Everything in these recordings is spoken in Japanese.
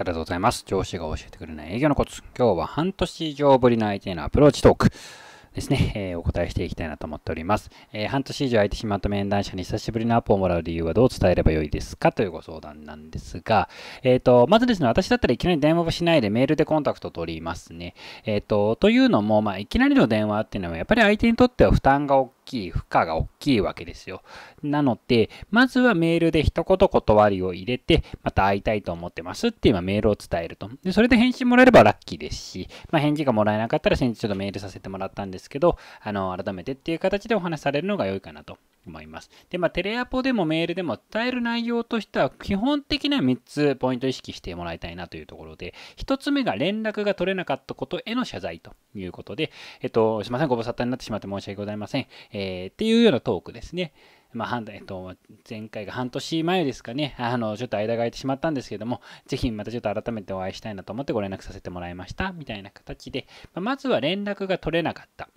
ありがとうございます。上司が教えてくれない営業のコツ。今日は半年以上ぶりの相手へのアプローチトーク。ですね、えー、お答えしていきたいなと思っております。えー、半年以上空いてしまった面談者に久しぶりのアポをもらう理由はどう伝えればよいですかというご相談なんですが、えっ、ー、と、まずですね、私だったらいきなり電話をしないでメールでコンタクトを取りますね。えっ、と、というのも、まあ、いきなりの電話っていうのはやっぱり相手にとっては負担が大きい、負荷が大きいわけですよ。なので、まずはメールで一言断りを入れて、また会いたいと思ってますって今メールを伝えると。で、それで返信もらえればラッキーですし、まあ、返事がもらえなかったら先日ちょっとメールさせてもらったんですけど、あの、改めてっていう形でお話しされるのが良いかなと。思います。で、まあ、テレアポでもメールでも伝える内容としては、基本的な3つポイント意識してもらいたいなというところで、1つ目が連絡が取れなかったことへの謝罪ということで、えっと、すいません、ご無沙汰になってしまって申し訳ございません。えー、っていうようなトークですね。まあ、えっと、前回が半年前ですかね、あの、ちょっと間が空いてしまったんですけども、ぜひまたちょっと改めてお会いしたいなと思ってご連絡させてもらいました、みたいな形で、ままずは連絡が取れなかった。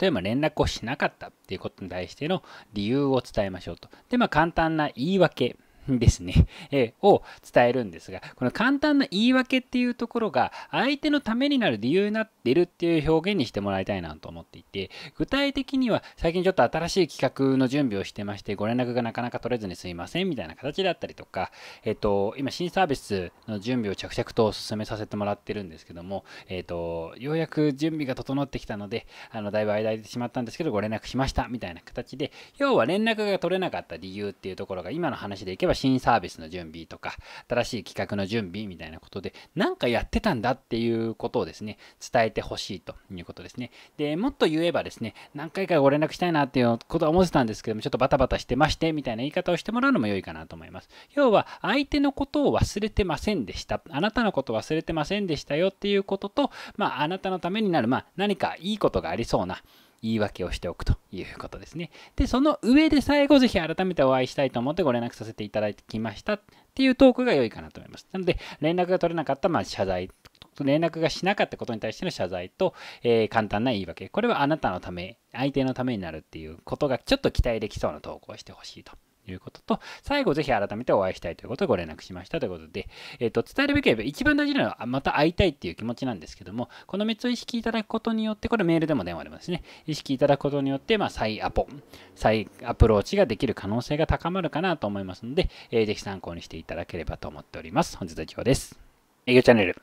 例えば連絡をしなかったっていうことに対しての理由を伝えましょうと。で、まあ簡単な言い訳ですね、えー、を伝えるんですが、この簡単な言い訳っていうところが、相手のためになる理由になってるっていう表現にしてもらいたいなと思っていて、具体的には最近ちょっと新しい企画の準備をしてまして、ご連絡がなかなか取れずにすいませんみたいな形だったりとか、えっ、ー、と、今新サービスの準備を着々と進めさせてもらってるんですけども、えっ、ー、と、ようやく準備が整ってきたので、あの、だいぶ間空いてしまったんですけど、ご連絡しましたみたいな形で、要は連絡が取れなかった理由っていうところが今の話でいけばば新サービスの準備とか、新しい企画の準備みたいなことで、なんかやってたんだっていうことをですね、伝えてほしいということですね。で、もっと言えばですね、何回かご連絡したいなっていうことは思ってたんですけども、ちょっとバタバタしてまして、みたいな言い方をしてもらうのも良いかなと思います。要は、相手のことを忘れてませんでした。あなたのこと忘れてませんでしたよっていうことと、まあ、あなたのためになる、まあ、何かいいことがありそうな、言い訳をしておくということですね。で、その上で最後ぜひ改めてお会いしたいと思ってご連絡させていただきましたっていうトークが良いかなと思います。なので、連絡が取れなかった、まあ、謝罪連絡がしなかったことに対しての謝罪と、えー、簡単な言い訳。これはあなたのため、相手のためになるっていうことがちょっと期待できそうな投稿をしてほしいということと、最後ぜひ改めてお会いしたいということでご連絡しましたということで、えっ、ー、と、伝えるべきは一番大事なのはまた会いたいっていう気持ちなんですけども、この3つを意識いただくことによって、これメールでも電話でもですね、意識いただくことによって、まあ、再アポ、再アプローチができる可能性が高まるかなと思いますので、えー、ぜひ参考にしていただければと思っております。本日は以上です。営業チャンネル。